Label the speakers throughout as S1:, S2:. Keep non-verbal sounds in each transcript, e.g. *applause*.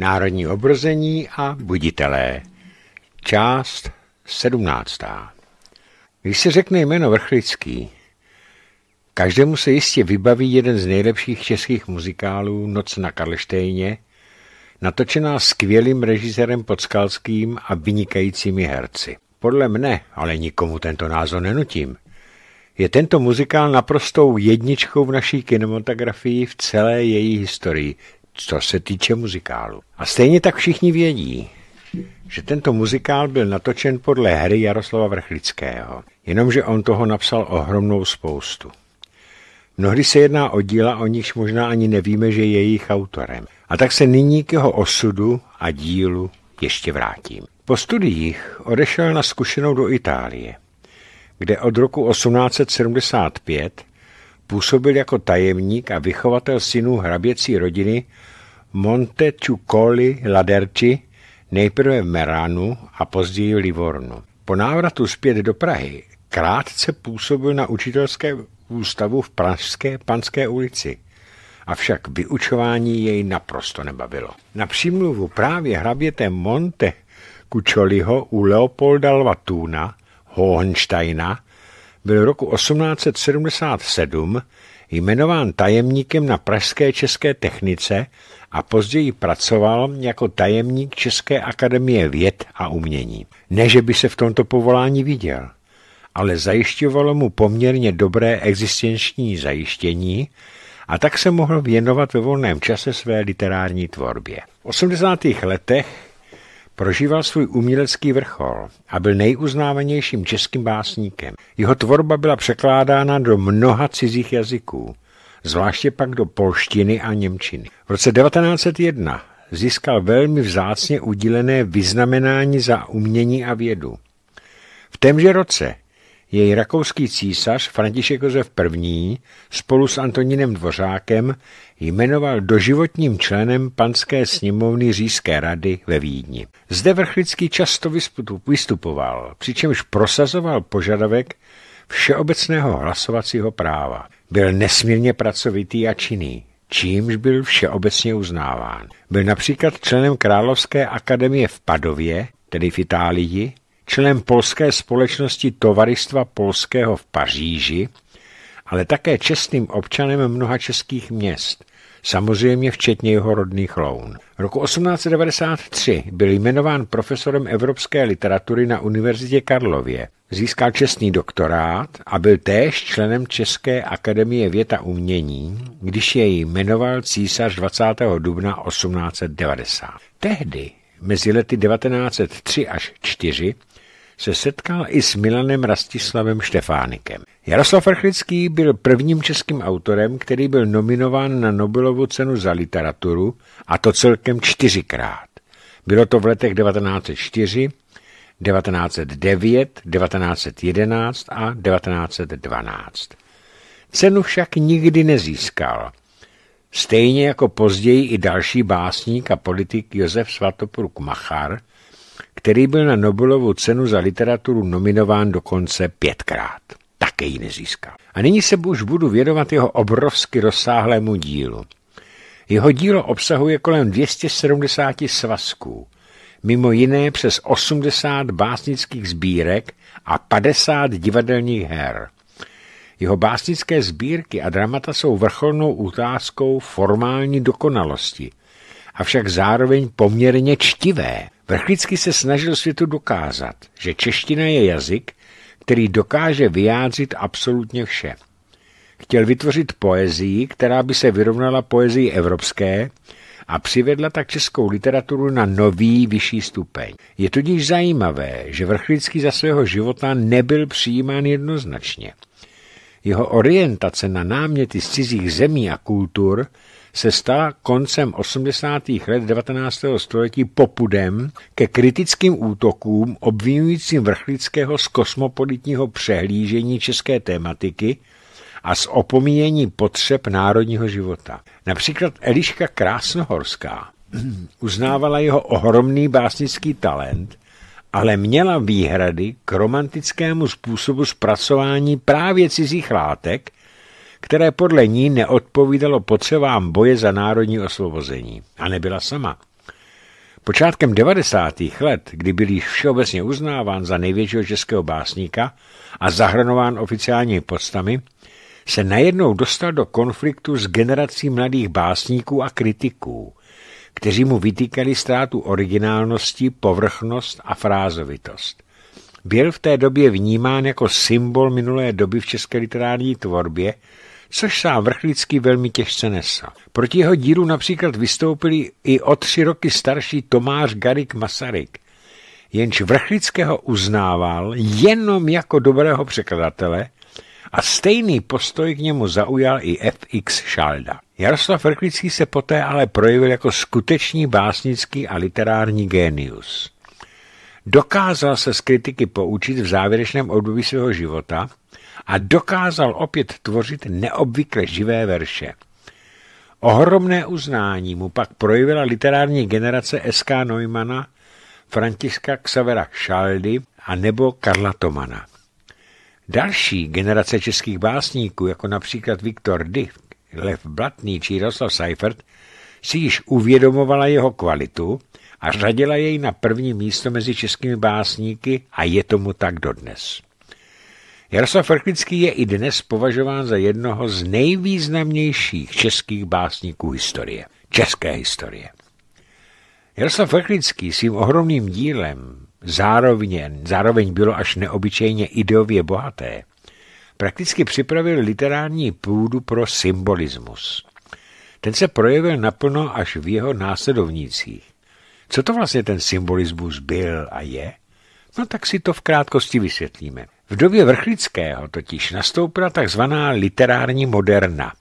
S1: Národní obrození a buditelé. Část 17. Když se řekne jméno Vrchlický, každému se jistě vybaví jeden z nejlepších českých muzikálů Noc na Karlštejně, natočená skvělým režisérem Podskalským a vynikajícími herci. Podle mne, ale nikomu tento názor nenutím, je tento muzikál naprostou jedničkou v naší kinematografii v celé její historii, co se týče muzikálu. A stejně tak všichni vědí, že tento muzikál byl natočen podle hry Jaroslava Vrchlického, jenomže on toho napsal ohromnou spoustu. Mnohdy se jedná o díla, o nichž možná ani nevíme, že je jejich autorem. A tak se nyní k jeho osudu a dílu ještě vrátím. Po studiích odešel na zkušenou do Itálie, kde od roku 1875 Působil jako tajemník a vychovatel synů hraběcí rodiny Montecucoli Laderci, nejprve v Meránu a později v Livornu. Po návratu zpět do Prahy krátce působil na učitelské ústavu v Pražské Panské ulici, avšak vyučování jej naprosto nebavilo. Na přímluvu právě hraběte Monte Kučoliho u Leopolda Lvatuna, Hohensteina byl roku 1877 jmenován tajemníkem na Pražské české technice a později pracoval jako tajemník České akademie věd a umění. Ne, že by se v tomto povolání viděl, ale zajišťovalo mu poměrně dobré existenční zajištění a tak se mohl věnovat ve volném čase své literární tvorbě. V 80. letech Prožíval svůj umělecký vrchol a byl nejuznávanějším českým básníkem. Jeho tvorba byla překládána do mnoha cizích jazyků, zvláště pak do polštiny a němčiny. V roce 1901 získal velmi vzácně udílené vyznamenání za umění a vědu. V témže roce jej rakouský císař František Josef I. spolu s Antonínem Dvořákem jmenoval doživotním členem panské sněmovny Říšské rady ve Vídni. Zde Vrchlický často vystupoval, přičemž prosazoval požadavek všeobecného hlasovacího práva. Byl nesmírně pracovitý a činný, čímž byl všeobecně uznáván. Byl například členem Královské akademie v Padově, tedy v Itálii, členem Polské společnosti Tovaristva Polského v Paříži, ale také čestným občanem mnoha českých měst, samozřejmě včetně jeho rodných loun. Roku 1893 byl jmenován profesorem evropské literatury na Univerzitě Karlově, získal čestný doktorát a byl též členem České akademie věta umění, když jej jmenoval císař 20. dubna 1890. Tehdy mezi lety 1903 až 4 se setkal i s Milanem Rastislavem Štefánikem. Jaroslav Rchlický byl prvním českým autorem, který byl nominován na Nobelovu cenu za literaturu, a to celkem čtyřikrát. Bylo to v letech 1904, 1909, 1911 a 1912. Cenu však nikdy nezískal. Stejně jako později i další básník a politik Josef Svatopluk Machar – který byl na Nobelovu cenu za literaturu nominován dokonce pětkrát. Také ji nezískal. A nyní se už budu věnovat jeho obrovsky rozsáhlému dílu. Jeho dílo obsahuje kolem 270 svazků, mimo jiné přes 80 básnických sbírek a 50 divadelních her. Jeho básnické sbírky a dramata jsou vrcholnou otázkou formální dokonalosti, avšak zároveň poměrně čtivé. Prachlicky se snažil světu dokázat, že čeština je jazyk, který dokáže vyjádřit absolutně vše. Chtěl vytvořit poezii, která by se vyrovnala poezii evropské a přivedla tak českou literaturu na nový vyšší stupeň. Je tudíž zajímavé, že Vrchlický za svého života nebyl přijímán jednoznačně. Jeho orientace na náměty z cizích zemí a kultur – se stala koncem 80. let 19. století popudem ke kritickým útokům obvinujícím Vrchlického z kosmopolitního přehlížení české tématiky a z opomíjení potřeb národního života. Například Eliška Krásnohorská *clears throat* uznávala jeho ohromný básnický talent, ale měla výhrady k romantickému způsobu zpracování právě cizích látek, které podle ní neodpovídalo potřebám boje za národní osvobození. A nebyla sama. Počátkem 90. let, kdy byl již všeobecně uznáván za největšího českého básníka a zahrnován oficiálními podstami, se najednou dostal do konfliktu s generací mladých básníků a kritiků, kteří mu vytýkali ztrátu originálnosti, povrchnost a frázovitost. Byl v té době vnímán jako symbol minulé doby v české literární tvorbě což sám Vrchlický velmi těžce nesl. Proti jeho dílu například vystoupili i o tři roky starší Tomáš Garik Masaryk, jenž Vrchlického uznával jenom jako dobrého překladatele a stejný postoj k němu zaujal i F.X. Šalda. Jaroslav Vrchlický se poté ale projevil jako skutečný básnický a literární génius. Dokázal se z kritiky poučit v závěrečném období svého života a dokázal opět tvořit neobvykle živé verše. Ohromné uznání mu pak projevila literární generace S.K. Neumana, Františka Xavera Šaldy a nebo Karla Tomana. Další generace českých básníků, jako například Viktor Dich, Lev Blatný či Jaroslav Seifert, si již uvědomovala jeho kvalitu a řadila jej na první místo mezi českými básníky a je tomu tak dodnes. Jaroslav Vrklický je i dnes považován za jednoho z nejvýznamnějších českých básníků historie, české historie. Jaroslav Vrklický svým ohromným dílem zároveň, zároveň bylo až neobyčejně ideově bohaté, prakticky připravil literární půdu pro symbolismus. Ten se projevil naplno až v jeho následovnících. Co to vlastně ten symbolismus byl a je? No tak si to v krátkosti vysvětlíme. V době Vrchlického totiž nastoupila takzvaná literární moderna,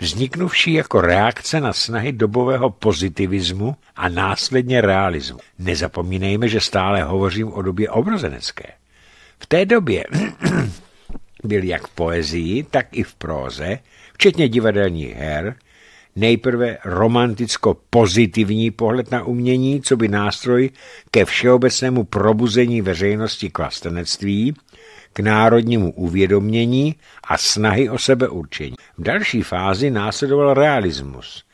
S1: vzniknuvší jako reakce na snahy dobového pozitivismu a následně realismu. Nezapomínejme, že stále hovořím o době obrozenecké. V té době *clears throat* byl jak v poezii, tak i v próze, včetně divadelních her, nejprve romanticko-pozitivní pohled na umění, co by nástroj ke všeobecnému probuzení veřejnosti k vlastenectví, k národnímu uvědomění a snahy o sebeurčení. V další fázi následoval realismus,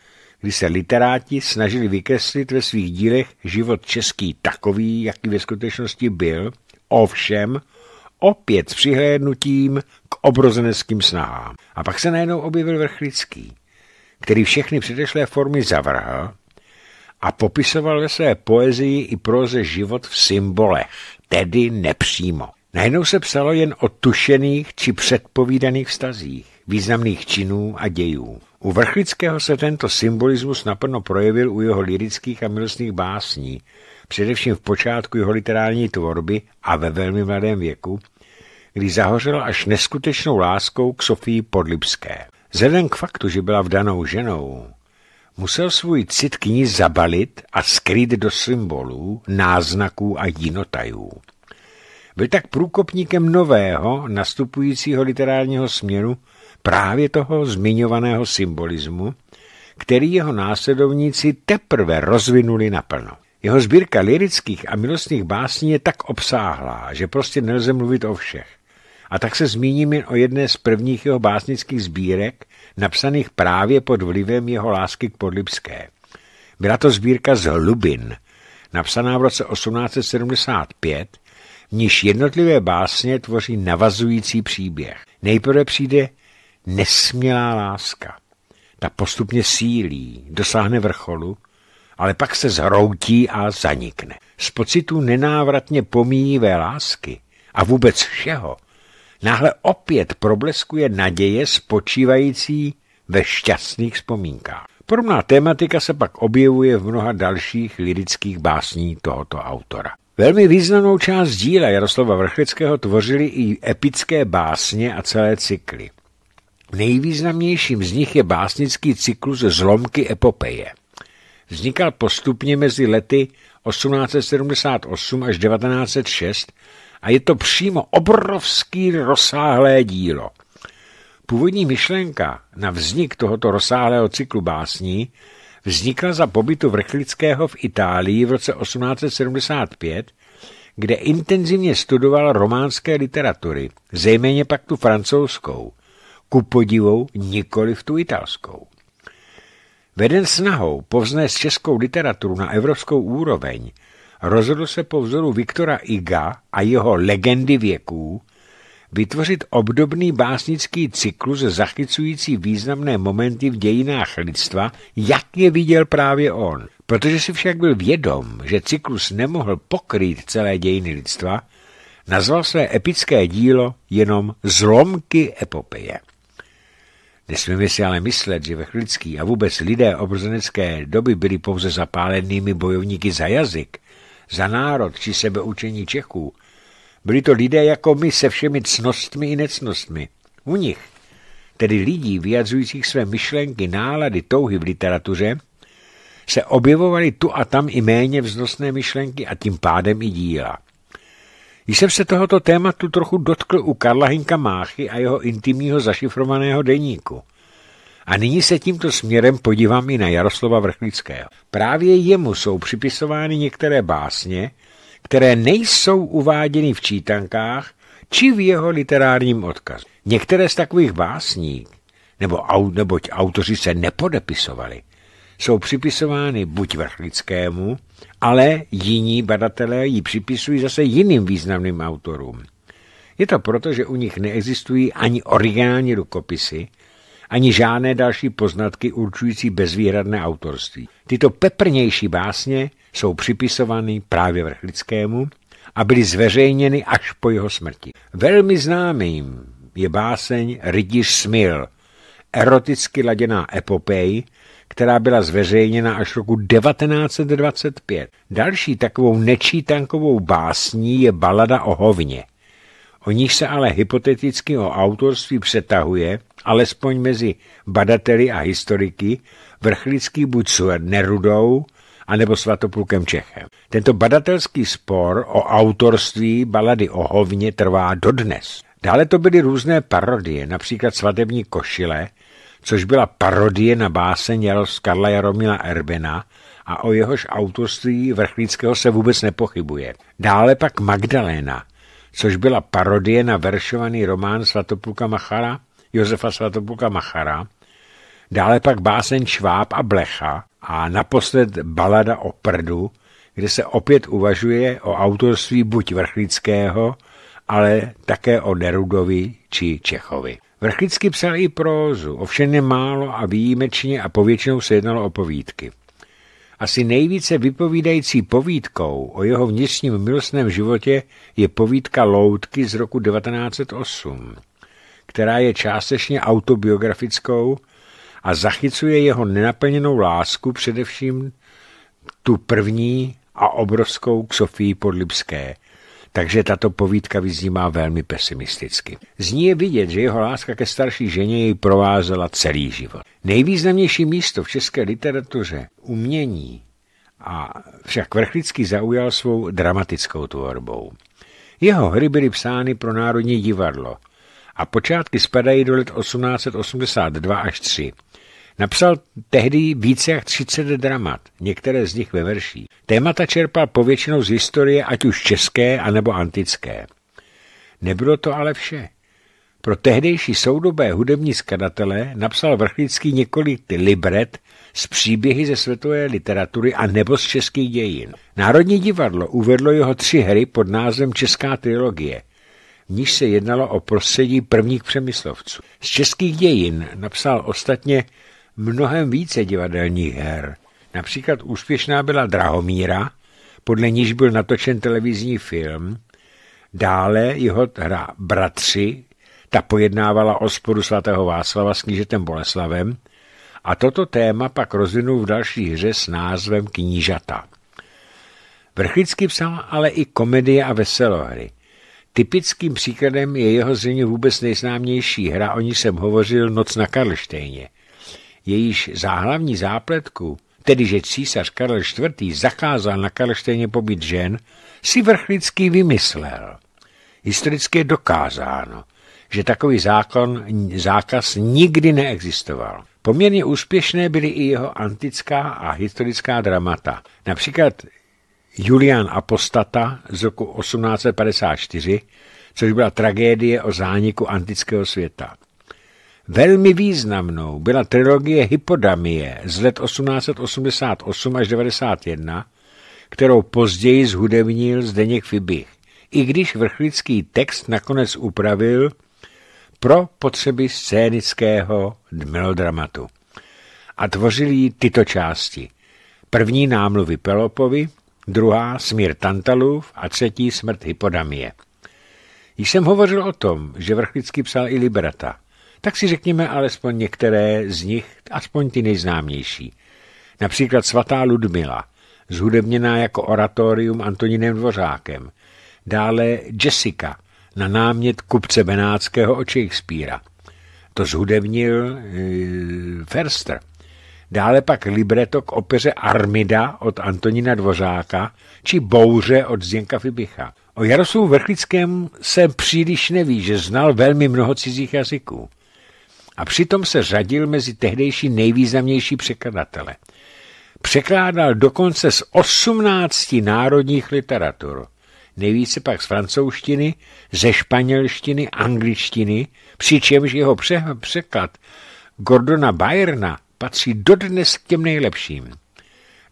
S1: kdy se literáti snažili vykreslit ve svých dílech život český takový, jaký ve skutečnosti byl, ovšem opět s přihlédnutím k obrozeneckým snahám. A pak se najednou objevil Vrchlický který všechny předešlé formy zavrhl a popisoval ve své poezii i proze život v symbolech, tedy nepřímo. Najednou se psalo jen o tušených či předpovídaných vztazích, významných činů a dějů. U Vrchlického se tento symbolismus naplno projevil u jeho lirických a milostných básní, především v počátku jeho literární tvorby a ve velmi mladém věku, kdy zahořel až neskutečnou láskou k Sofii Podlipské. Vzhledem k faktu, že byla vdanou ženou, musel svůj cit k ní zabalit a skrýt do symbolů, náznaků a jinotajů. Byl tak průkopníkem nového, nastupujícího literárního směru, právě toho zmiňovaného symbolismu, který jeho následovníci teprve rozvinuli naplno. Jeho sbírka lirických a milostných básní je tak obsáhlá, že prostě nelze mluvit o všech. A tak se zmíním jen o jedné z prvních jeho básnických sbírek, napsaných právě pod vlivem jeho lásky k Podlipské. Byla to sbírka z hlubin, napsaná v roce 1875, v níž jednotlivé básně tvoří navazující příběh. Nejprve přijde nesmělá láska. Ta postupně sílí, dosáhne vrcholu, ale pak se zhroutí a zanikne. Z pocitu nenávratně pomíjivé lásky a vůbec všeho náhle opět probleskuje naděje spočívající ve šťastných vzpomínkách. Podobná tématika se pak objevuje v mnoha dalších lirických básní tohoto autora. Velmi významnou část díla Jaroslava Vrchlického tvořily i epické básně a celé cykly. Nejvýznamnějším z nich je básnický cyklus Zlomky epopeje. Vznikal postupně mezi lety 1878 až 1906 a je to přímo obrovský rozsáhlé dílo. Původní myšlenka na vznik tohoto rozsáhlého cyklu básní vznikla za pobytu Vrchlického v Itálii v roce 1875, kde intenzivně studoval románské literatury, zejména pak tu francouzskou, ku podivou nikoli v tu italskou. Veden snahou povznést českou literaturu na evropskou úroveň, rozhodl se po vzoru Viktora Iga a jeho legendy věků vytvořit obdobný básnický cyklus zachycující významné momenty v dějinách lidstva, jak je viděl právě on. Protože si však byl vědom, že cyklus nemohl pokrýt celé dějiny lidstva, nazval své epické dílo jenom Zlomky epopeje. Nesmíme si ale myslet, že vrchlický a vůbec lidé obrzenecké doby byli pouze zapálenými bojovníky za jazyk, za národ či sebeučení Čechů. Byli to lidé jako my se všemi cnostmi i necnostmi. U nich, tedy lidí vyjadřujících své myšlenky, nálady, touhy v literatuře, se objevovaly tu a tam i méně vznosné myšlenky a tím pádem i díla. Když jsem se tohoto tématu trochu dotkl u Karla Hinka Máchy a jeho intimního zašifrovaného deníku – a nyní se tímto směrem podívám i na Jaroslava Vrchlického. Právě jemu jsou připisovány některé básně, které nejsou uváděny v čítankách či v jeho literárním odkazu. Některé z takových básní, nebo au, neboť autoři se nepodepisovali, jsou připisovány buď Vrchlickému, ale jiní badatelé ji připisují zase jiným významným autorům. Je to proto, že u nich neexistují ani originální rukopisy, ani žádné další poznatky určující bezvýhradné autorství. Tyto peprnější básně jsou připisovány právě Vrchlickému a byly zveřejněny až po jeho smrti. Velmi známým je báseň Rydíř Smil, eroticky laděná epopej, která byla zveřejněna až roku 1925. Další takovou nečítankovou básní je balada o hovně – o nich se ale hypoteticky o autorství přetahuje, alespoň mezi badateli a historiky, vrchlický buď s Nerudou, anebo svatoplukem Čechem. Tento badatelský spor o autorství balady o hovně trvá dodnes. Dále to byly různé parodie, například svatební košile, což byla parodie na báseň z Karla Jaromila Erbena a o jehož autorství Vrchlického se vůbec nepochybuje. Dále pak Magdaléna, což byla parodie na veršovaný román Svatopluka Machara, Josefa Svatopluka Machara, dále pak básen Šváb a Blecha a naposled balada o prdu, kde se opět uvažuje o autorství buď Vrchlického, ale také o Nerudovi či Čechovi. Vrchlický psal i prózu, ovšem nemálo a výjimečně a povětšinou se jednalo o povídky. Asi nejvíce vypovídající povídkou o jeho vnitřním milostném životě je povídka Loutky z roku 1908, která je částečně autobiografickou a zachycuje jeho nenaplněnou lásku, především tu první a obrovskou k Sofii Podlipské takže tato povídka vyznímá velmi pesimisticky. Z ní je vidět, že jeho láska ke starší ženě jej provázela celý život. Nejvýznamnější místo v české literatuře, umění, a však Vrchlický zaujal svou dramatickou tvorbou. Jeho hry byly psány pro Národní divadlo a počátky spadají do let 1882 až 3. Napsal tehdy více jak 30 dramat, některé z nich ve verší. Témata čerpal povětšinou z historie, ať už české, anebo antické. Nebylo to ale vše. Pro tehdejší soudobé hudební skladatele napsal Vrchlický několik libret z příběhy ze světové literatury a nebo z českých dějin. Národní divadlo uvedlo jeho tři hry pod názvem Česká trilogie, v níž se jednalo o prostředí prvních přemyslovců. Z českých dějin napsal ostatně mnohem více divadelních her. Například úspěšná byla Drahomíra, podle níž byl natočen televizní film. Dále jeho hra Bratři, ta pojednávala o sporu svatého Václava s knížetem Boleslavem a toto téma pak rozvinul v další hře s názvem Knížata. Vrchlický psal ale i komedie a veselohry. Typickým příkladem je jeho zřejmě vůbec nejznámější hra, o ní jsem hovořil Noc na Karlštejně jejíž záhlavní zápletku, tedy že císař Karel IV. zakázal na Karlštejně pobyt žen, si vrchlický vymyslel. Historicky je dokázáno, že takový zákon, zákaz nikdy neexistoval. Poměrně úspěšné byly i jeho antická a historická dramata. Například Julian Apostata z roku 1854, což byla tragédie o zániku antického světa. Velmi významnou byla trilogie Hypodamie z let 1888 až 1991, kterou později zhudebnil Zdeněk Fibich, i když vrchlický text nakonec upravil pro potřeby scénického melodramatu. A tvořil ji tyto části. První námluvy Pelopovi, druhá smír Tantalův a třetí smrt Hypodamie. Již jsem hovořil o tom, že Vrchlický psal i liberata – tak si řekněme alespoň některé z nich, aspoň ty nejznámější. Například svatá Ludmila, zhudebněná jako oratorium Antoninem Dvořákem. Dále Jessica, na námět kupce Benátského o Shakespearea. To zhudebnil e, Ferster. Dále pak libreto k opeře Armida od Antonina Dvořáka či Bouře od Zdenka Fibicha. O Jaroslavu Vrchlickém se příliš neví, že znal velmi mnoho cizích jazyků a přitom se řadil mezi tehdejší nejvýznamnější překladatele. Překládal dokonce z 18 národních literatur, nejvíce pak z francouzštiny, ze španělštiny, angličtiny, přičemž jeho překlad Gordona Bayerna patří dodnes k těm nejlepším.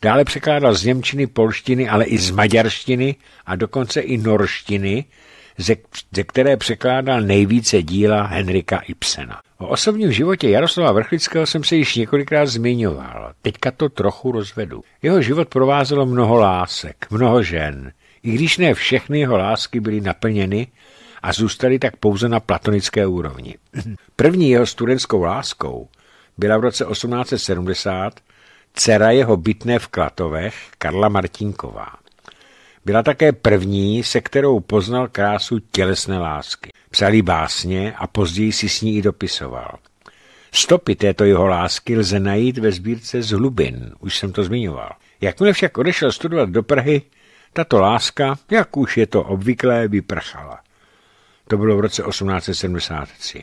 S1: Dále překládal z němčiny, polštiny, ale i z maďarštiny a dokonce i norštiny, ze které překládal nejvíce díla Henrika Ibsena. O osobním životě Jaroslava Vrchlického jsem se již několikrát zmiňoval, teďka to trochu rozvedu. Jeho život provázelo mnoho lásek, mnoho žen, i když ne všechny jeho lásky byly naplněny a zůstaly tak pouze na platonické úrovni. *clears throat* První jeho studentskou láskou byla v roce 1870 dcera jeho bytné v Klatovech Karla Martinková. Byla také první, se kterou poznal krásu tělesné lásky. Psali básně a později si s ní i dopisoval. Stopy této jeho lásky lze najít ve sbírce z hlubin, už jsem to zmiňoval. Jakmile však odešel studovat do Prahy, tato láska, jak už je to obvyklé, vyprchala. To bylo v roce 1873.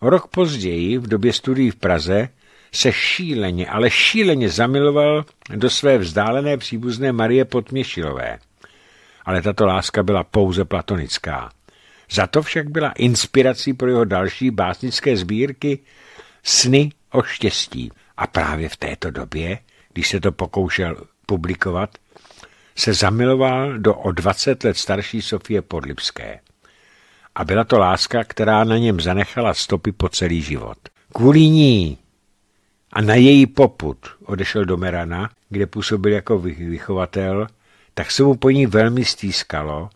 S1: O rok později, v době studií v Praze, se šíleně, ale šíleně zamiloval do své vzdálené příbuzné Marie Potměšilové. Ale tato láska byla pouze platonická. Za to však byla inspirací pro jeho další básnické sbírky Sny o štěstí. A právě v této době, když se to pokoušel publikovat, se zamiloval do o 20 let starší Sofie Podlipské. A byla to láska, která na něm zanechala stopy po celý život. Kvůli ní a na její poput odešel do Merana, kde působil jako vychovatel, tak se mu po ní velmi stýskalo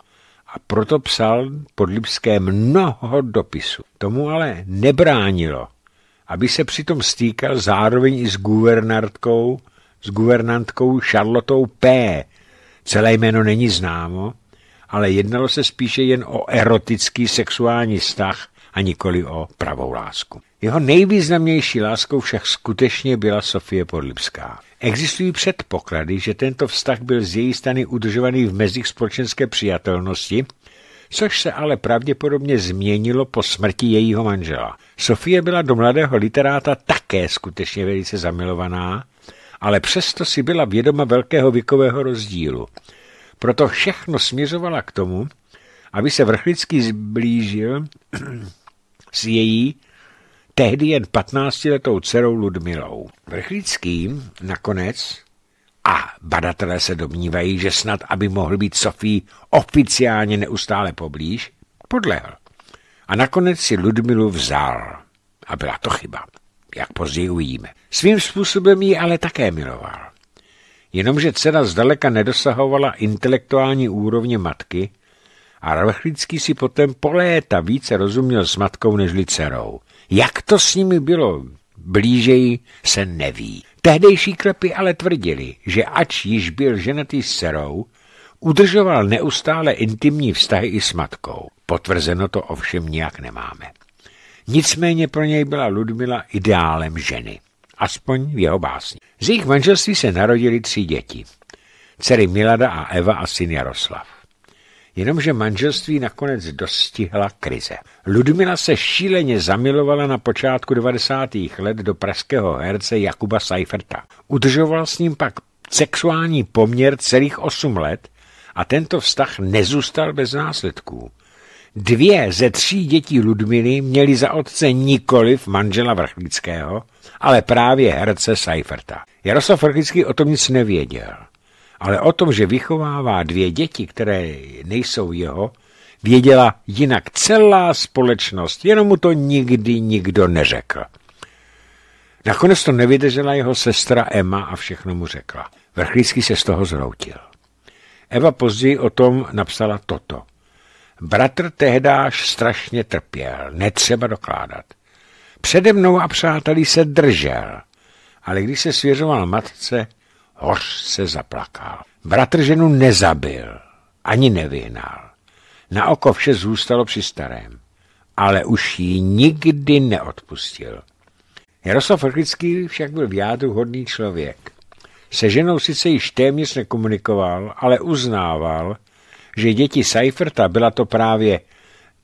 S1: a proto psal Lipské mnoho dopisů. Tomu ale nebránilo, aby se přitom stýkal zároveň i s guvernantkou, s guvernantkou Charlotou P. Celé jméno není známo, ale jednalo se spíše jen o erotický sexuální vztah a nikoli o pravou lásku. Jeho nejvýznamnější láskou však skutečně byla Sofie Podlipská. Existují předpoklady, že tento vztah byl z její strany udržovaný v mezích společenské přijatelnosti, což se ale pravděpodobně změnilo po smrti jejího manžela. Sofie byla do mladého literáta také skutečně velice zamilovaná, ale přesto si byla vědoma velkého věkového rozdílu. Proto všechno směřovala k tomu, aby se Vrchlický zblížil *clears throat* s její tehdy jen 15-letou dcerou Ludmilou. Vrchlický nakonec a badatelé se domnívají, že snad, aby mohl být Sofie oficiálně neustále poblíž, podlehl. A nakonec si Ludmilu vzal. A byla to chyba, jak později uvidíme. Svým způsobem ji ale také miloval. Jenomže dcera zdaleka nedosahovala intelektuální úrovně matky a Rachlický si potom po léta více rozuměl s matkou nežli dcerou. Jak to s nimi bylo, blížeji se neví. Tehdejší klepy ale tvrdili, že ač již byl ženatý s dcerou, udržoval neustále intimní vztahy i s matkou. Potvrzeno to ovšem nijak nemáme. Nicméně pro něj byla Ludmila ideálem ženy, aspoň v jeho básni. Z jejich manželství se narodili tři děti. Dcery Milada a Eva a syn Jaroslav jenomže manželství nakonec dostihla krize. Ludmila se šíleně zamilovala na počátku 90. let do pražského herce Jakuba Seiferta. Udržoval s ním pak sexuální poměr celých 8 let a tento vztah nezůstal bez následků. Dvě ze tří dětí Ludmily měly za otce nikoliv manžela Vrchlického, ale právě herce Seiferta. Jaroslav Vrchlický o tom nic nevěděl ale o tom, že vychovává dvě děti, které nejsou jeho, věděla jinak celá společnost, jenom mu to nikdy nikdo neřekl. Nakonec to nevydržela jeho sestra Emma a všechno mu řekla. Vrchlícky se z toho zroutil. Eva později o tom napsala toto. Bratr tehdáš strašně trpěl, netřeba dokládat. Přede mnou a přáteli se držel, ale když se svěřoval matce, Hoř se zaplakal. Bratr ženu nezabil, ani nevyhnal. Na oko vše zůstalo při starém, ale už ji nikdy neodpustil. Jaroslav Rklický však byl v jádru hodný člověk. Se ženou sice již téměř nekomunikoval, ale uznával, že děti Seiferta byla to právě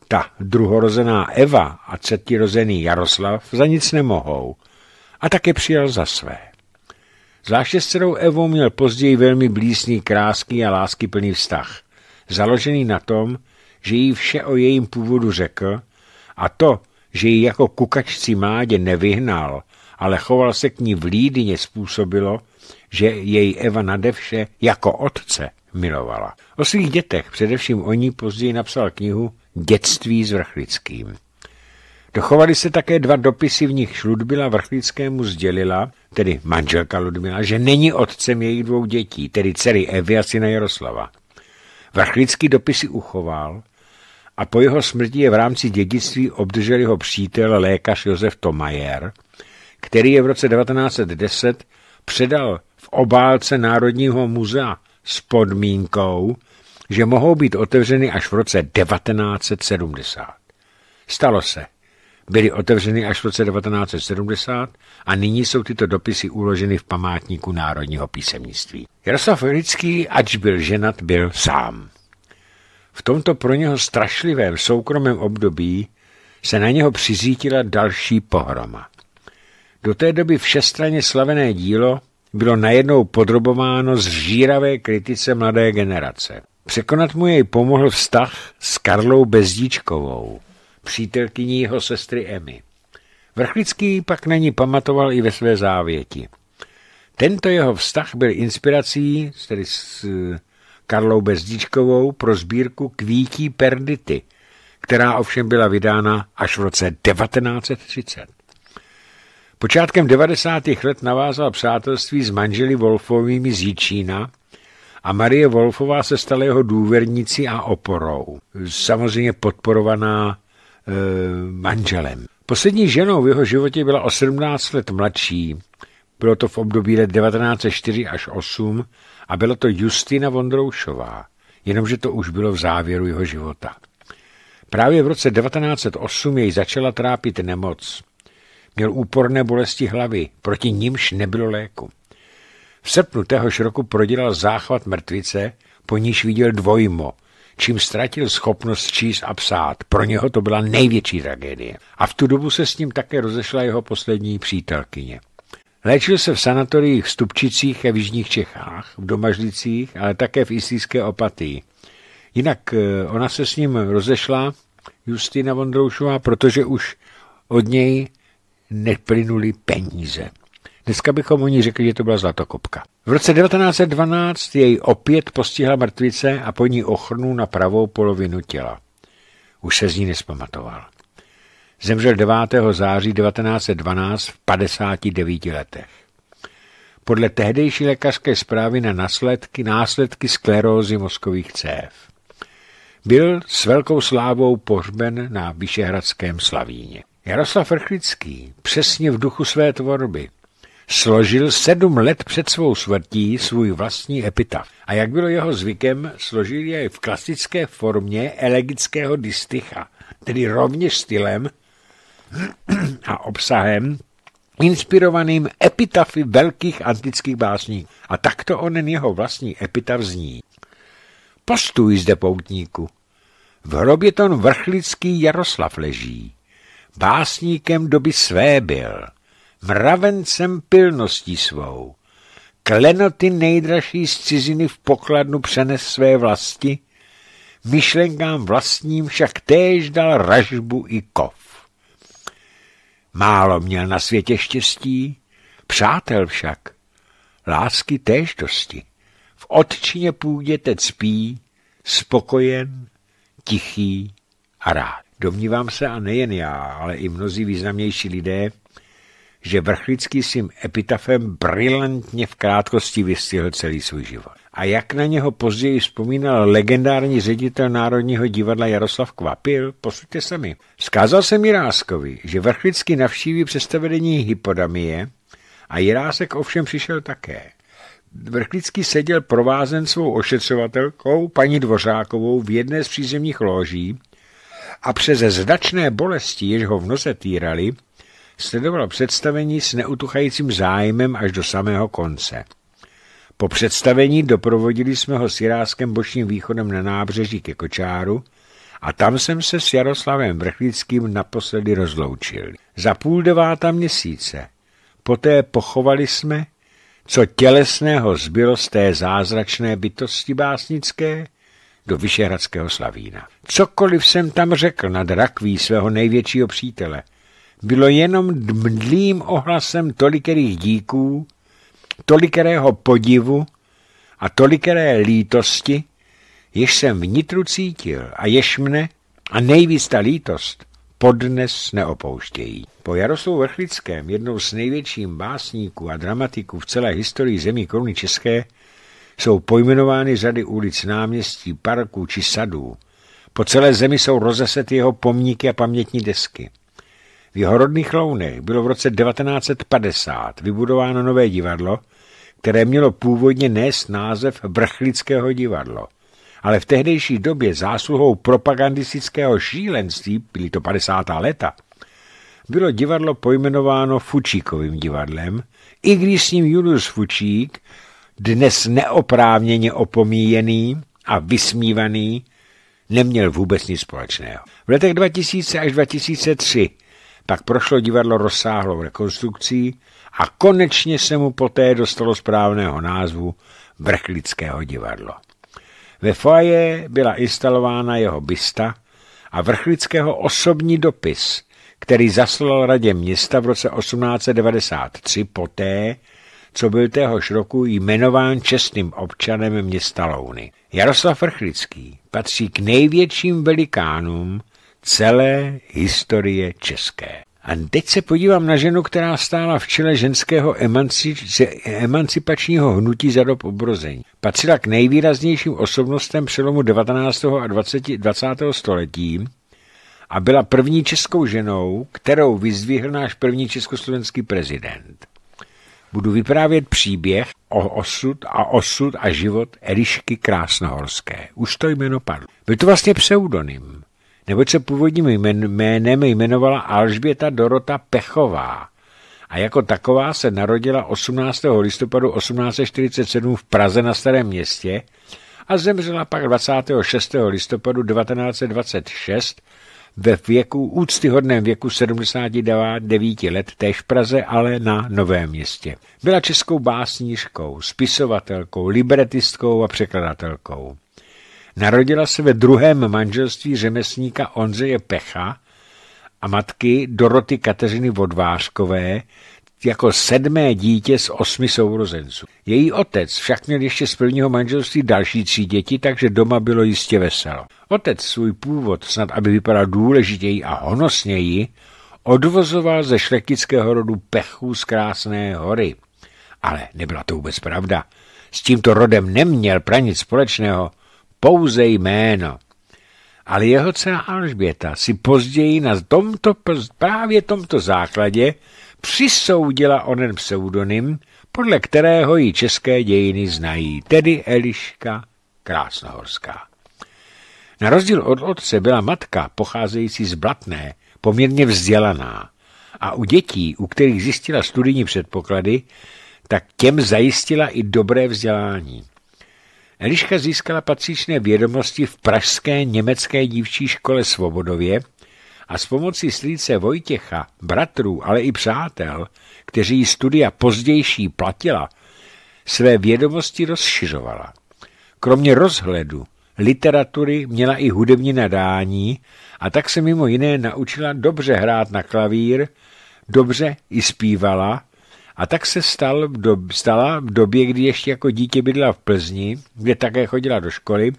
S1: ta druhorozená Eva a rozený Jaroslav za nic nemohou a také přijal za své. Zvláště s dcerou Evou měl později velmi blízký, krásný a láskyplný vztah, založený na tom, že jí vše o jejím původu řekl a to, že ji jako kukačci mádě nevyhnal, ale choval se k ní vlídně způsobilo, že jej Eva nadevše jako otce milovala. O svých dětech, především o ní, později napsal knihu Dětství s Vrchlickým. Dochovaly se také dva dopisy, v nichž Ludmila Vrchlickému sdělila, tedy manželka Ludmila, že není otcem jejich dvou dětí, tedy dcery Evy a syna Jaroslava. Vrchlický dopisy uchoval a po jeho smrti je v rámci dědictví obdržel jeho přítel lékař Josef Tomajer, který je v roce 1910 předal v obálce Národního muzea s podmínkou, že mohou být otevřeny až v roce 1970. Stalo se byly otevřeny až v roce 1970 a nyní jsou tyto dopisy uloženy v památníku národního písemnictví. Jaroslav Velický, ač byl ženat, byl sám. V tomto pro něho strašlivém soukromém období se na něho přizítila další pohroma. Do té doby všestranně slavené dílo bylo najednou podrobováno zříravé kritice mladé generace. Překonat mu jej pomohl vztah s Karlou Bezdíčkovou, přítelkyní jeho sestry Emmy. Vrchlický pak na ní pamatoval i ve své závěti. Tento jeho vztah byl inspirací, tedy s Karlou Bezdičkovou, pro sbírku Kvítí perdity, která ovšem byla vydána až v roce 1930. Počátkem 90. let navázal přátelství s manželi Wolfovými z Jičína a Marie Wolfová se stala jeho důvěrnicí a oporou, samozřejmě podporovaná Eh, manželem. Poslední ženou v jeho životě byla o 17 let mladší. Bylo to v období let 1904 až 8 a byla to Justina Vondroušová, jenomže to už bylo v závěru jeho života. Právě v roce 1908 jej začala trápit nemoc. Měl úporné bolesti hlavy, proti nímž nebylo léku. V srpnu téhož roku prodělal záchvat mrtvice, po níž viděl dvojmo – čím ztratil schopnost číst a psát. Pro něho to byla největší tragédie. A v tu dobu se s ním také rozešla jeho poslední přítelkyně. Léčil se v sanatoriích Stupčicích a v Jižních Čechách, v Domažlicích, ale také v Isíské Opatii. Jinak eh, ona se s ním rozešla, Justina Vondroušová, protože už od něj neplynuly peníze. Dneska bychom o ní řekli, že to byla zlatokopka. V roce 1912 jej opět postihla mrtvice a po ní ochrnu na pravou polovinu těla. Už se z ní nespamatoval. Zemřel 9. září 1912 v 59 letech. Podle tehdejší lékařské zprávy na následky, následky sklerózy mozkových cév. Byl s velkou slávou pohřben na Vyšehradském Slavíně. Jaroslav Rchlický, přesně v duchu své tvorby, složil sedm let před svou smrtí svůj vlastní epitaf. A jak bylo jeho zvykem, složil jej v klasické formě elegického dysticha, tedy rovněž stylem *clears throat* a obsahem inspirovaným epitafy velkých antických básní, A takto onen jeho vlastní epitaf zní. Postuj zde, poutníku. V hrobě ton vrchlický Jaroslav leží. Básníkem doby své byl mravencem pilností svou. Klenoty nejdražší z ciziny v pokladnu přenes své vlasti, myšlenkám vlastním však též dal ražbu i kov. Málo měl na světě štěstí, přátel však, lásky též dosti. V otčině půdě teď spí, spokojen, tichý a rád. Domnívám se, a nejen já, ale i mnozí významnější lidé, že Vrchlický svým epitafem brilantně v krátkosti vystihl celý svůj život. A jak na něho později vzpomínal legendární ředitel Národního divadla Jaroslav Kvapil, posuďte se mi. Skázal jsem Jiráskovi, že Vrchlický navštíví představení Hypodamie a Jirásek ovšem přišel také. Vrchlický seděl provázen svou ošetřovatelkou, paní Dvořákovou, v jedné z přízemních loží a přes značné bolesti, jež ho v noze týrali, Sledovalo představení s neutuchajícím zájmem až do samého konce. Po představení doprovodili jsme ho s Jiráskem bočním východem na nábřeží ke Kočáru a tam jsem se s Jaroslavem Vrchlickým naposledy rozloučil. Za půl devátá měsíce. Poté pochovali jsme, co tělesného zbylo z té zázračné bytosti básnické do Vyšehradského Slavína. Cokoliv jsem tam řekl nad rakví svého největšího přítele, bylo jenom dmdlým ohlasem tolikerých díků, tolikerého podivu a tolikeré lítosti, jež jsem vnitru cítil a jež mne, a nejvíc ta lítost, podnes neopouštějí. Po Jaroslavu Vrchlickém, jednou z největším básníků a dramatiků v celé historii zemí koruny České, jsou pojmenovány řady ulic, náměstí, parků či sadů. Po celé zemi jsou rozesety jeho pomníky a pamětní desky. V jeho rodných lounech bylo v roce 1950 vybudováno nové divadlo, které mělo původně nést název Vrchlického divadlo. Ale v tehdejší době zásluhou propagandistického šílenství, byly to 50. leta, bylo divadlo pojmenováno Fučíkovým divadlem, i když s ním Julius Fučík, dnes neoprávněně opomíjený a vysmívaný, neměl vůbec nic společného. V letech 2000 až 2003 pak prošlo divadlo rozsáhlou rekonstrukcí a konečně se mu poté dostalo správného názvu Vrchlického divadlo. Ve foaje byla instalována jeho bysta a Vrchlického osobní dopis, který zaslal radě města v roce 1893 poté, co byl téhož roku jmenován čestným občanem města Louny. Jaroslav Vrchlický patří k největším velikánům, celé historie české. A teď se podívám na ženu, která stála v čele ženského emancipačního hnutí za dob obrození. Patřila k nejvýraznějším osobnostem přelomu 19. a 20. 20. století a byla první českou ženou, kterou vyzdvihl náš první československý prezident. Budu vyprávět příběh o osud a osud a život Erišky Krásnohorské. Už to jméno padlo. Byl to vlastně pseudonym neboť se původním jménem jmenovala Alžběta Dorota Pechová a jako taková se narodila 18. listopadu 1847 v Praze na Starém městě a zemřela pak 26. listopadu 1926 ve věku, úctyhodném věku 79 let, též v Praze, ale na Novém městě. Byla českou básnířkou, spisovatelkou, libretistkou a překladatelkou. Narodila se ve druhém manželství řemeslníka Ondřeje Pecha a matky Doroty Kateřiny Vodvářkové jako sedmé dítě z osmi sourozenců. Její otec však měl ještě z prvního manželství další tři děti, takže doma bylo jistě veselo. Otec svůj původ, snad aby vypadal důležitěji a honosněji, odvozoval ze šlechtického rodu Pechů z Krásné hory. Ale nebyla to vůbec pravda. S tímto rodem neměl pranic společného, pouze jméno. Ale jeho dcera Alžběta si později na tomto, právě tomto základě přisoudila onen pseudonym, podle kterého ji české dějiny znají, tedy Eliška Krásnohorská. Na rozdíl od otce byla matka, pocházející z Blatné, poměrně vzdělaná a u dětí, u kterých zjistila studijní předpoklady, tak těm zajistila i dobré vzdělání. Eliška získala patřičné vědomosti v pražské německé dívčí škole Svobodově a s pomocí strýce Vojtěcha, bratrů, ale i přátel, kteří studia pozdější platila, své vědomosti rozšiřovala. Kromě rozhledu, literatury měla i hudební nadání a tak se mimo jiné naučila dobře hrát na klavír, dobře i zpívala a tak se stal v stala v době, kdy ještě jako dítě bydla v Plzni, kde také chodila do školy,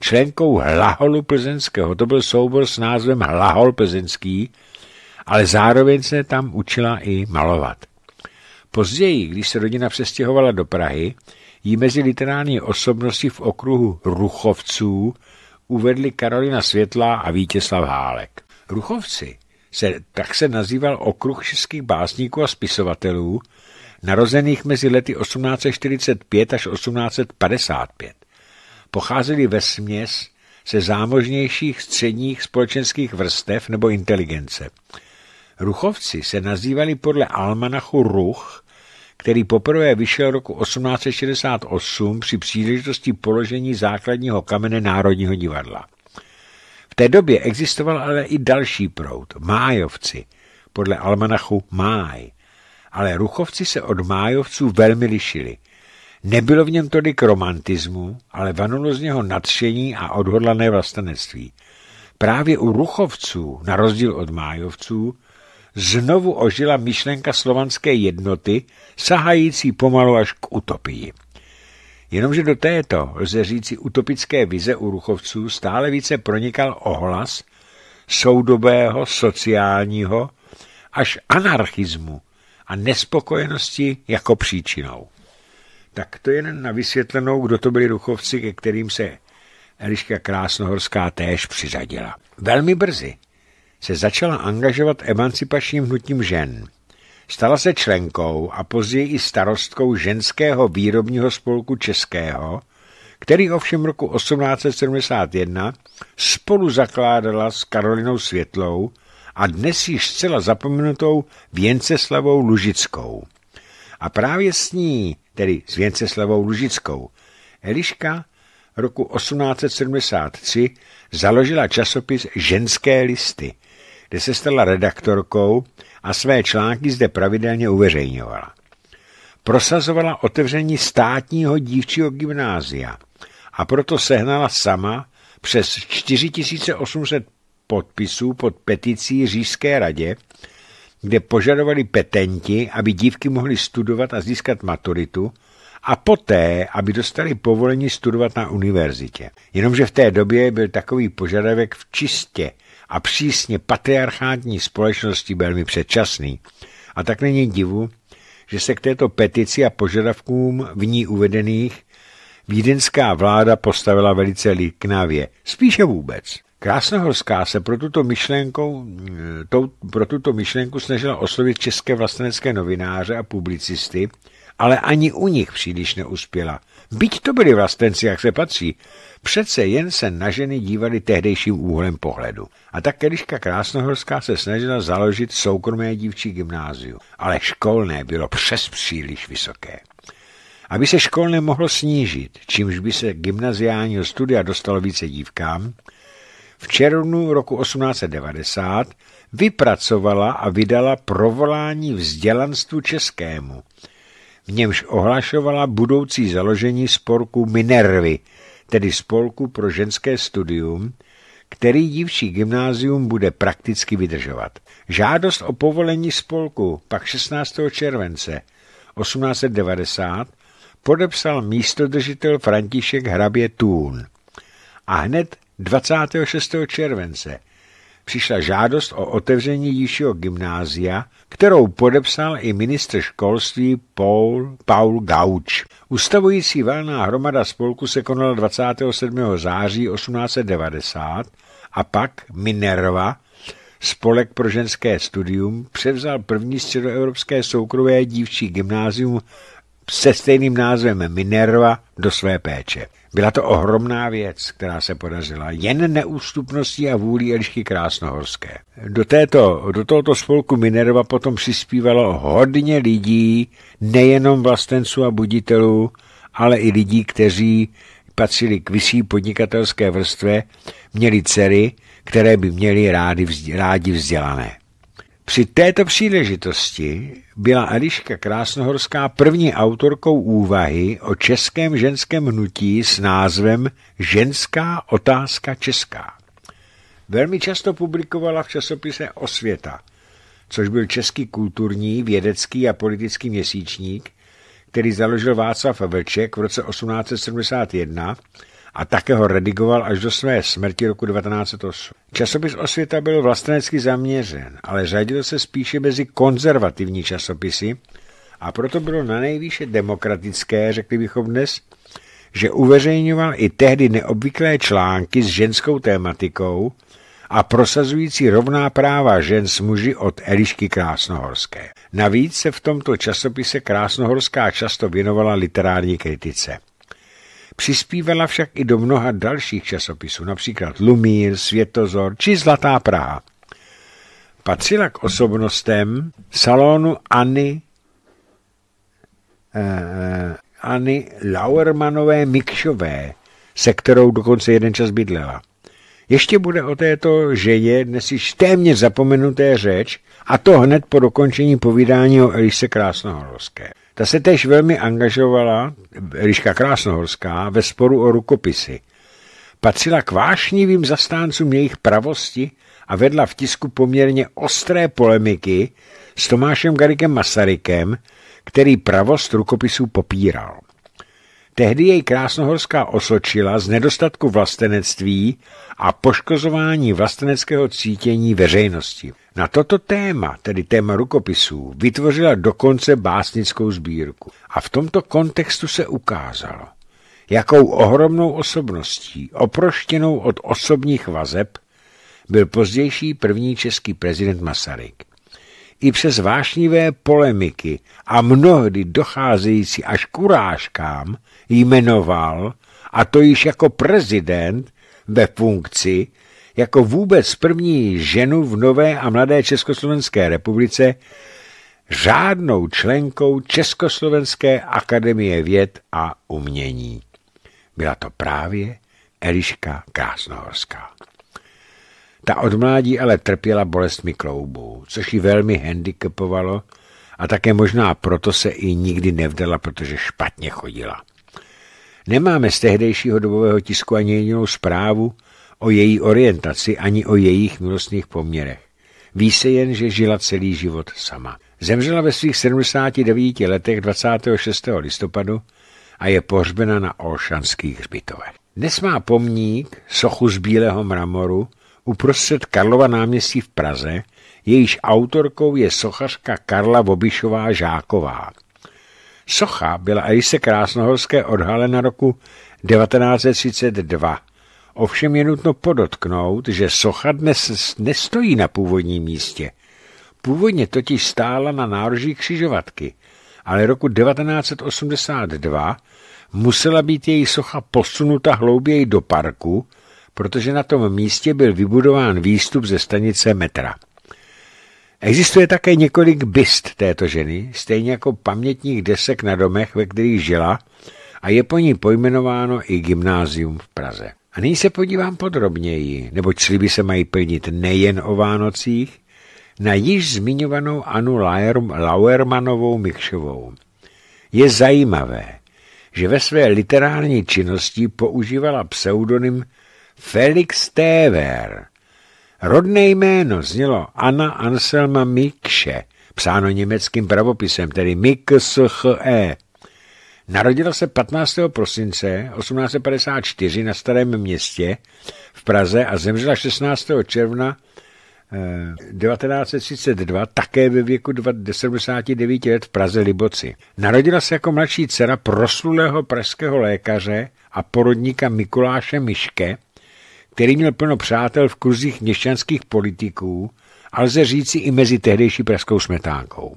S1: členkou Hlaholu plzeňského. To byl soubor s názvem Hlahol plzeňský, ale zároveň se tam učila i malovat. Později, když se rodina přestěhovala do Prahy, jí mezi literární osobnosti v okruhu Ruchovců uvedli Karolina Světla a Vítězslav Hálek. Ruchovci se, tak se nazýval okruh českých básníků a spisovatelů, narozených mezi lety 1845 až 1855. Pocházeli ve směs se zámožnějších středních společenských vrstev nebo inteligence. Ruchovci se nazývali podle almanachu Ruch, který poprvé vyšel roku 1868 při příležitosti položení základního kamene Národního divadla té době existoval ale i další proud, májovci, podle almanachu máj. Ale ruchovci se od májovců velmi lišili. Nebylo v něm tolik romantismu, ale vanulo z něho nadšení a odhodlané vlastenectví. Právě u ruchovců, na rozdíl od májovců, znovu ožila myšlenka slovanské jednoty, sahající pomalu až k utopii. Jenomže do této, lze říci utopické vize u ruchovců, stále více pronikal ohlas soudobého, sociálního až anarchismu a nespokojenosti jako příčinou. Tak to jen na vysvětlenou, kdo to byli ruchovci, ke kterým se Eliška Krásnohorská též přiřadila. Velmi brzy se začala angažovat emancipačním hnutím žen – Stala se členkou a později i starostkou ženského výrobního spolku Českého, který ovšem roku 1871 spolu zakládala s Karolinou Světlou a dnes již zcela zapomenutou Věnceslavou Lužickou. A právě s ní, tedy s Věnceslavou Lužickou, Eliška roku 1873 založila časopis Ženské listy – kde se stala redaktorkou a své články zde pravidelně uveřejňovala. Prosazovala otevření státního dívčího gymnázia a proto sehnala sama přes 4800 podpisů pod peticí Říšské radě, kde požadovali petenti, aby dívky mohly studovat a získat maturitu, a poté, aby dostali povolení studovat na univerzitě. Jenomže v té době byl takový požadavek v čistě a přísně patriarchátní společnosti velmi předčasný. A tak není divu, že se k této petici a požadavkům v ní uvedených vídenská vláda postavila velice liknavě. Spíše vůbec. Krásnohorská se pro tuto, myšlenku, e, tou, pro tuto myšlenku snažila oslovit české vlastenecké novináře a publicisty, ale ani u nich příliš neuspěla. Byť to byli vlastenci, jak se patří, přece jen se na ženy dívali tehdejším úhlem pohledu. A tak Eliška Krásnohorská se snažila založit soukromé dívčí gymnáziu, ale školné bylo přes příliš vysoké. Aby se školné mohlo snížit, čímž by se gymnaziálního studia dostalo více dívkám, v červnu roku 1890 vypracovala a vydala provolání vzdělanstvu českému – v němž ohlašovala budoucí založení spolku Minervy, tedy spolku pro ženské studium, který dívčí gymnázium bude prakticky vydržovat. Žádost o povolení spolku pak 16. července 1890 podepsal místodržitel František Hrabě Tún a hned 26. července přišla žádost o otevření jižšího gymnázia, kterou podepsal i ministr školství Paul, Paul Gauč. Ustavující valná hromada spolku se konala 27. září 1890 a pak Minerva, Spolek pro ženské studium, převzal první středoevropské soukromé dívčí gymnázium se stejným názvem Minerva do své péče. Byla to ohromná věc, která se podařila jen neústupností a vůlí Elišky Krásnohorské. Do, této, do tohoto spolku Minerva potom přispívalo hodně lidí, nejenom vlastenců a buditelů, ale i lidí, kteří patřili k vyšší podnikatelské vrstvě, měli dcery, které by měly rádi, rádi vzdělané. Při této příležitosti byla Eliška Krásnohorská první autorkou úvahy o českém ženském hnutí s názvem Ženská otázka česká. Velmi často publikovala v časopise Osvěta, což byl český kulturní, vědecký a politický měsíčník, který založil Václav Vlček v roce 1871 a také ho redigoval až do své smrti roku 1908. Časopis Osvěta byl vlastenecky zaměřen, ale řadil se spíše mezi konzervativní časopisy a proto bylo na nejvýše demokratické, řekli bychom dnes, že uveřejňoval i tehdy neobvyklé články s ženskou tématikou a prosazující rovná práva žen s muži od Elišky Krásnohorské. Navíc se v tomto časopise Krásnohorská často věnovala literární kritice. Přispívala však i do mnoha dalších časopisů, například Lumír, Světozor či Zlatá Praha. Patřila k osobnostem salonu Anny eh, eh Anny Lauermanové Mikšové, se kterou dokonce jeden čas bydlela. Ještě bude o této, že je dnes již téměř zapomenuté řeč, a to hned po dokončení povídání o Elise Krásnohorovské. Ta se též velmi angažovala, Ryška Krásnohorská, ve sporu o rukopisy. Patřila k vášnivým zastáncům jejich pravosti a vedla v tisku poměrně ostré polemiky s Tomášem Garikem Masarykem, který pravost rukopisů popíral. Tehdy jej Krásnohorská osočila z nedostatku vlastenectví a poškozování vlasteneckého cítění veřejnosti. Na toto téma, tedy téma rukopisů, vytvořila dokonce básnickou sbírku. A v tomto kontextu se ukázalo, jakou ohromnou osobností, oproštěnou od osobních vazeb, byl pozdější první český prezident Masaryk i přes vášnivé polemiky a mnohdy docházející až k urážkám jmenoval, a to již jako prezident ve funkci, jako vůbec první ženu v nové a mladé Československé republice řádnou členkou Československé akademie věd a umění. Byla to právě Eliška Krásnohorská. Ta od mládí ale trpěla bolestmi kloubů, což ji velmi handicapovalo a také možná proto se i nikdy nevdala, protože špatně chodila. Nemáme z tehdejšího dobového tisku ani jedinou zprávu o její orientaci ani o jejich milostných poměrech. Ví se jen, že žila celý život sama. Zemřela ve svých 79 letech 26. listopadu a je pohřbena na Olšanských hřbitovech. Dnes má pomník, sochu z bílého mramoru, uprostřed Karlova náměstí v Praze, jejíž autorkou je sochařka Karla Bobišová Žáková. Socha byla Aise Krásnohorské odhalena roku 1932. Ovšem je nutno podotknout, že socha dnes nestojí na původním místě. Původně totiž stála na nároží křižovatky, ale roku 1982 musela být její socha posunuta hlouběji do parku, protože na tom místě byl vybudován výstup ze stanice metra. Existuje také několik byst této ženy, stejně jako pamětních desek na domech, ve kterých žila, a je po ní pojmenováno i gymnázium v Praze. A nyní se podívám podrobněji, neboť sliby se mají plnit nejen o Vánocích, na již zmiňovanou Anu Lauermanovou Michšovou. Je zajímavé, že ve své literární činnosti používala pseudonym Felix Téver. Rodné jméno znělo Anna Anselma Mikše, psáno německým pravopisem, tedy Miksche. Narodila se 15. prosince 1854 na Starém městě v Praze a zemřela 16. června 1932 eh, také ve věku 79 let v Praze Liboci. Narodila se jako mladší dcera proslulého pražského lékaře a porodníka Mikuláše Miške, který měl plno přátel v kruzích měšťanských politiků a lze říci i mezi tehdejší pražskou smetánkou.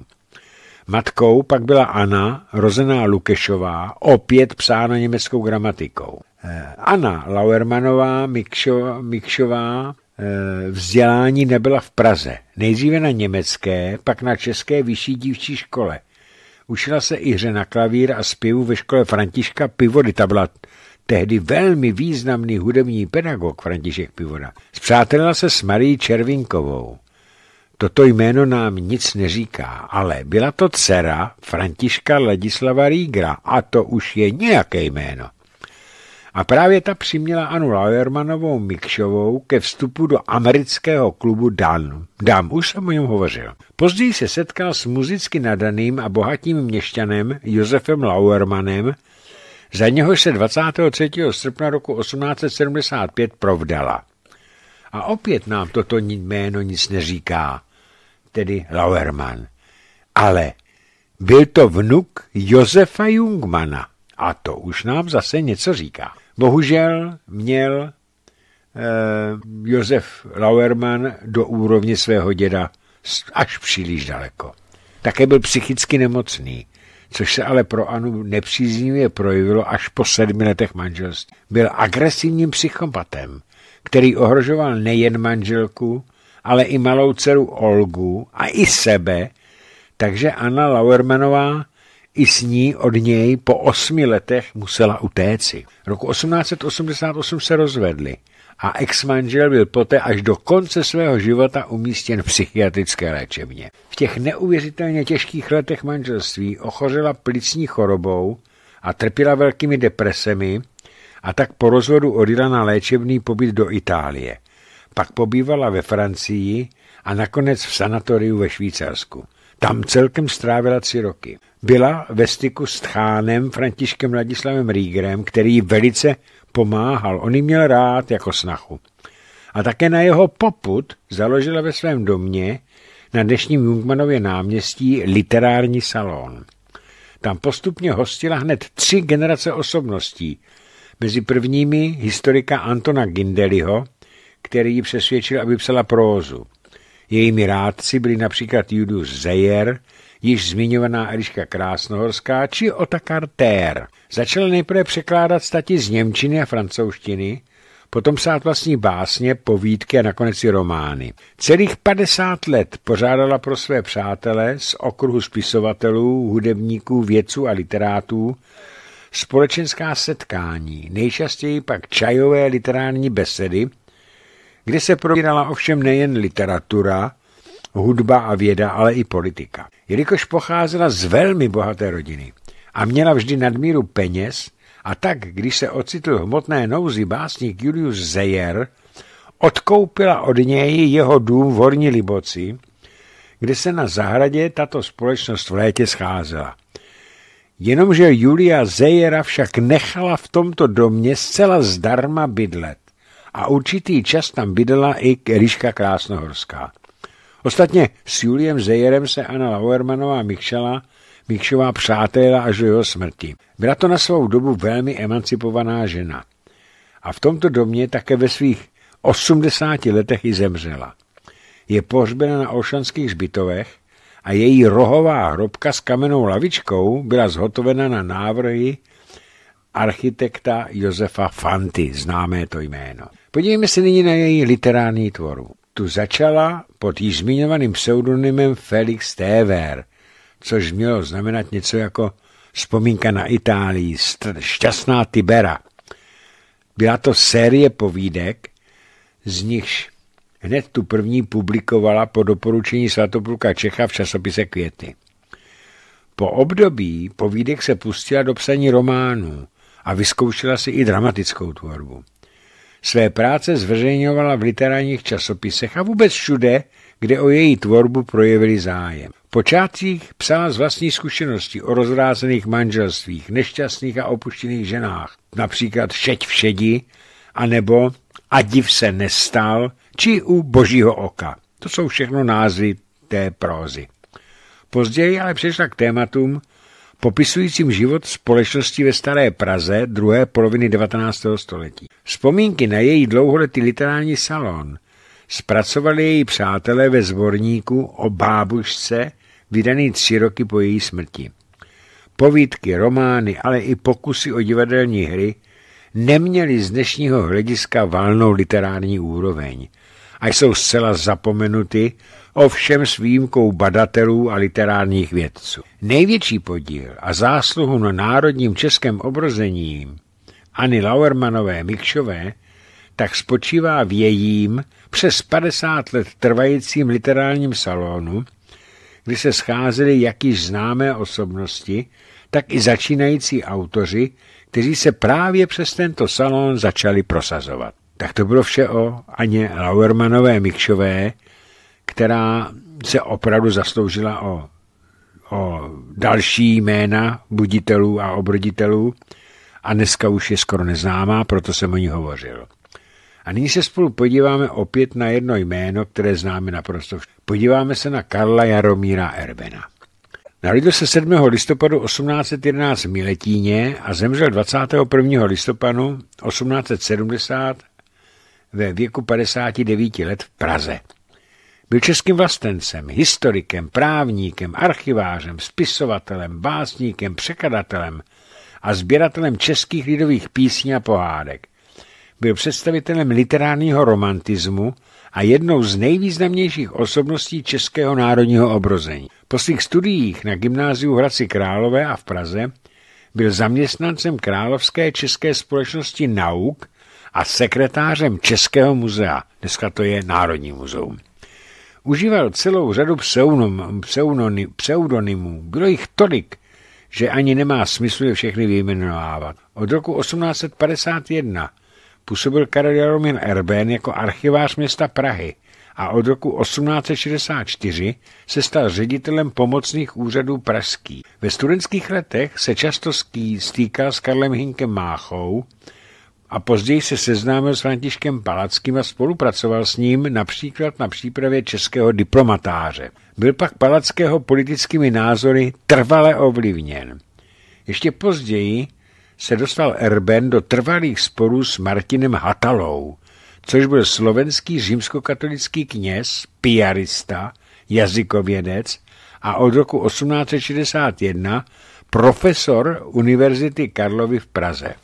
S1: Matkou pak byla Anna, rozená Lukešová, opět psána německou gramatikou. Eh, Anna Lauermanová Mikšová, Mikšová eh, vzdělání nebyla v Praze. Nejdříve na německé, pak na české vyšší dívčí škole. Učila se i hře na klavír a zpěvu ve škole Františka Pivody. Ta byla tehdy velmi významný hudební pedagog František Pivora, zpřátelila se s Marí Červinkovou. Toto jméno nám nic neříká, ale byla to dcera Františka Ladislava Rígra a to už je nějaké jméno. A právě ta přiměla Anu Lauermanovou Mikšovou ke vstupu do amerického klubu Dan. Dám, už jsem o něm hovořil. Později se setkal s muzicky nadaným a bohatým měšťanem Josefem Lauermanem, za něhož se 23. srpna roku 1875 provdala. A opět nám toto jméno nic neříká, tedy Lauerman. Ale byl to vnuk Josefa Jungmana a to už nám zase něco říká. Bohužel měl eh, Josef Lauerman do úrovně svého děda až příliš daleko. Také byl psychicky nemocný což se ale pro Anu nepříznivě projevilo až po sedmi letech manželství. Byl agresivním psychopatem, který ohrožoval nejen manželku, ale i malou dceru Olgu a i sebe, takže Anna Lauermanová i s ní od něj po osmi letech musela utéci. Roku 1888 se rozvedli a ex-manžel byl poté až do konce svého života umístěn v psychiatrické léčebně. V těch neuvěřitelně těžkých letech manželství ochořela plicní chorobou a trpěla velkými depresemi a tak po rozvodu odjela na léčebný pobyt do Itálie. Pak pobývala ve Francii a nakonec v sanatoriu ve Švýcarsku. Tam celkem strávila tři roky. Byla ve styku s tchánem Františkem Ladislavem Rígrem, který velice pomáhal. On ji měl rád jako snachu. A také na jeho poput založila ve svém domě na dnešním Jungmanově náměstí literární salon. Tam postupně hostila hned tři generace osobností. Mezi prvními historika Antona Gindeliho, který ji přesvědčil, aby psala prózu jejimi rádci byli například Julius Zeyer, již zmiňovaná Eliška Krásnohorská či Otakar Tér. Začal nejprve překládat stati z Němčiny a francouzštiny, potom psát vlastní básně, povídky a nakonec i romány. Celých 50 let pořádala pro své přátele z okruhu spisovatelů, hudebníků, vědců a literátů společenská setkání, nejčastěji pak čajové literární besedy – kde se probírala ovšem nejen literatura, hudba a věda, ale i politika. Jelikož pocházela z velmi bohaté rodiny a měla vždy nadmíru peněz, a tak, když se ocitl v hmotné nouzi básník Julius Zejer, odkoupila od něj jeho dům v Horní Liboci, kde se na zahradě tato společnost v létě scházela. Jenomže Julia Zejera však nechala v tomto domě zcela zdarma bydlet a určitý čas tam bydala i Ryška Krásnohorská. Ostatně s Juliem Zejerem se Anna Lauermanová Michšala, Michšová přátelila až do jeho smrti. Byla to na svou dobu velmi emancipovaná žena. A v tomto domě také ve svých 80 letech i zemřela. Je pohřbena na Olšanských zbytovech a její rohová hrobka s kamennou lavičkou byla zhotovena na návrhy architekta Josefa Fanty, známé to jméno. Podívejme se nyní na její literární tvorbu. Tu začala pod již zmiňovaným pseudonymem Felix Téver, což mělo znamenat něco jako vzpomínka na Itálii, šťastná Tibera. Byla to série povídek, z nichž hned tu první publikovala po doporučení svatopluka Čecha v časopise Květy. Po období povídek se pustila do psaní románů a vyzkoušela si i dramatickou tvorbu. Své práce zveřejňovala v literárních časopisech a vůbec všude, kde o její tvorbu projevili zájem. V počátcích psala z vlastní zkušenosti o rozrázených manželstvích, nešťastných a opuštěných ženách, například Šeť všedi, anebo A div se nestal, či u Božího oka. To jsou všechno názvy té prózy. Později ale přešla k tématům, popisujícím život společnosti ve Staré Praze druhé poloviny 19. století. Vzpomínky na její dlouholetý literární salon zpracovali její přátelé ve zborníku o bábušce, vydaný tři roky po její smrti. Povídky, romány, ale i pokusy o divadelní hry neměly z dnešního hlediska valnou literární úroveň a jsou zcela zapomenuty ovšem s výjimkou badatelů a literárních vědců. Největší podíl a zásluhu na národním českém obrození Ani Lauermanové Mikšové tak spočívá v jejím přes 50 let trvajícím literárním salonu, kdy se scházely jak již známé osobnosti, tak i začínající autoři, kteří se právě přes tento salon začali prosazovat. Tak to bylo vše o Aně Lauermanové Mikšové, která se opravdu zasloužila o, o další jména buditelů a obroditelů a dneska už je skoro neznámá, proto jsem o ní hovořil. A nyní se spolu podíváme opět na jedno jméno, které známe naprosto. Podíváme se na Karla Jaromíra Erbena. Narodil se 7. listopadu 1811 v Miletíně a zemřel 21. listopadu 1870 ve věku 59 let v Praze. Byl českým vlastencem, historikem, právníkem, archivářem, spisovatelem, básníkem, překladatelem a sběratelem českých lidových písní a pohádek. Byl představitelem literárního romantismu a jednou z nejvýznamnějších osobností českého národního obrození. Po svých studiích na gymnáziu v Hradci Králové a v Praze byl zaměstnancem Královské české společnosti nauk a sekretářem Českého muzea. Dneska to je Národní muzeum. Užíval celou řadu pseudonym, pseudony, pseudonymů. Bylo jich tolik, že ani nemá smysl je všechny vyjmenovávat. Od roku 1851 působil Karel Jaromír Erben jako archivář města Prahy a od roku 1864 se stal ředitelem pomocných úřadů pražských. Ve studentských letech se často stýkal s Karlem Hinkem Máchou, a později se seznámil s Františkem Palackým a spolupracoval s ním například na přípravě českého diplomatáře. Byl pak Palackého politickými názory trvale ovlivněn. Ještě později se dostal Erben do trvalých sporů s Martinem Hatalou, což byl slovenský římskokatolický kněz, piarista, jazykovědec a od roku 1861 profesor Univerzity Karlovy v Praze.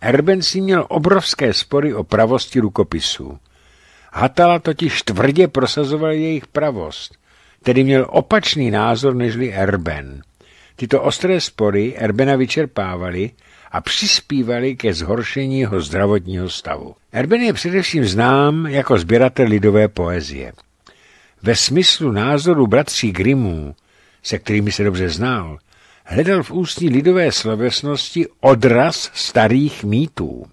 S1: Erben si měl obrovské spory o pravosti rukopisů. Hatala totiž tvrdě prosazoval jejich pravost, tedy měl opačný názor nežli Erben. Tyto ostré spory Erbena vyčerpávaly a přispívaly ke zhoršení jeho zdravotního stavu. Erben je především znám jako sběratel lidové poezie. Ve smyslu názoru bratří Grimmů, se kterými se dobře znal, hledal v ústní lidové slovesnosti odraz starých mýtů.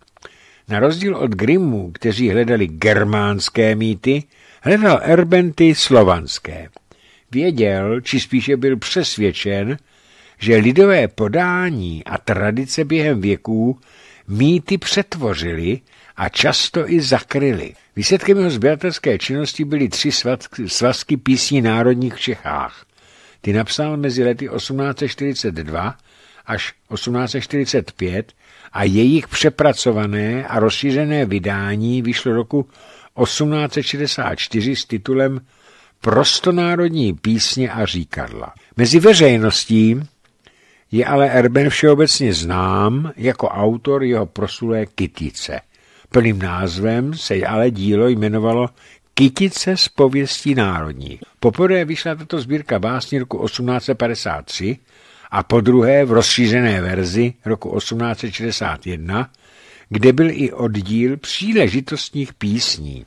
S1: Na rozdíl od Grimmů, kteří hledali germánské mýty, hledal Erbenty slovanské. Věděl, či spíše byl přesvědčen, že lidové podání a tradice během věků mýty přetvořili a často i zakryli. Výsledkem jeho sběratelské činnosti byly tři svazky písní národních v Čechách. Ty napsal mezi lety 1842 až 1845 a jejich přepracované a rozšířené vydání vyšlo roku 1864 s titulem Prostonárodní písně a říkadla. Mezi veřejností je ale Erben všeobecně znám jako autor jeho prosulé Kytice. Plným názvem se ale dílo jmenovalo Kytice z pověstí národní. Poprvé vyšla tato sbírka básní roku 1853 a po druhé v rozšířené verzi roku 1861, kde byl i oddíl příležitostních písní.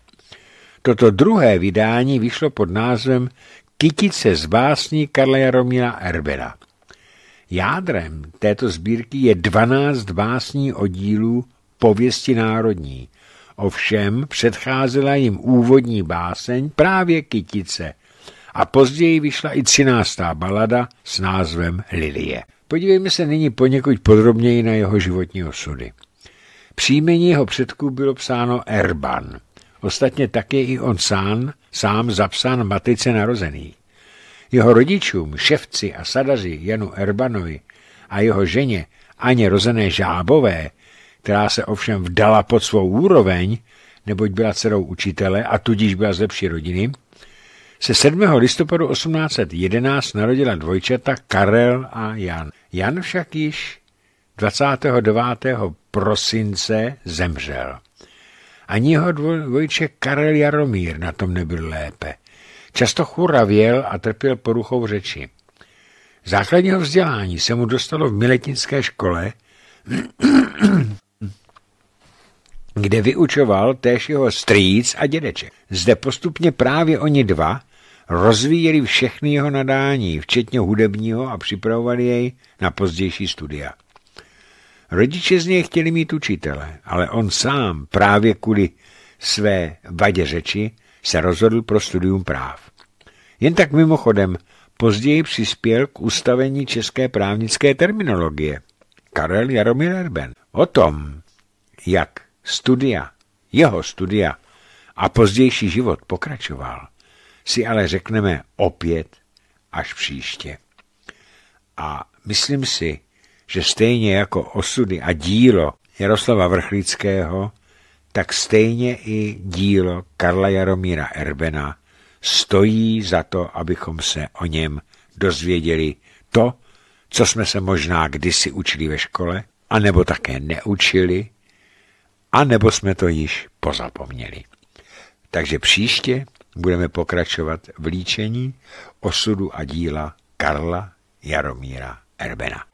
S1: Toto druhé vydání vyšlo pod názvem Kytice z básní Karla Jaromíra Erbera. Jádrem této sbírky je 12 básní oddílů pověsti národní, Ovšem předcházela jim úvodní báseň právě Kytice a později vyšla i třináctá balada s názvem Lilie. Podívejme se nyní poněkud podrobněji na jeho životní osudy. Příjmení jeho předků bylo psáno Erban. Ostatně také i on sám, sám zapsán matice narozený. Jeho rodičům, šefci a sadaři Janu Erbanovi a jeho ženě Aně rozené Žábové která se ovšem vdala pod svou úroveň, neboť byla dcerou učitele a tudíž byla z lepší rodiny, se 7. listopadu 1811 narodila dvojčata Karel a Jan. Jan však již 29. prosince zemřel. Ani jeho dvojče Karel Jaromír na tom nebyl lépe. Často věl a trpěl poruchou řeči. Základního vzdělání se mu dostalo v Miletnické škole, kde vyučoval též jeho strýc a dědeček. Zde postupně právě oni dva rozvíjeli všechny jeho nadání, včetně hudebního a připravovali jej na pozdější studia. Rodiče z něj chtěli mít učitele, ale on sám právě kvůli své vadě řeči se rozhodl pro studium práv. Jen tak mimochodem, později přispěl k ustavení české právnické terminologie. Karel Jaromír Erben. O tom, jak studia, jeho studia a pozdější život pokračoval, si ale řekneme opět až příště. A myslím si, že stejně jako osudy a dílo Jaroslava Vrchlického, tak stejně i dílo Karla Jaromíra Erbena stojí za to, abychom se o něm dozvěděli to, co jsme se možná kdysi učili ve škole, anebo také neučili, a nebo jsme to již pozapomněli. Takže příště budeme pokračovat v líčení osudu a díla Karla Jaromíra Erbena.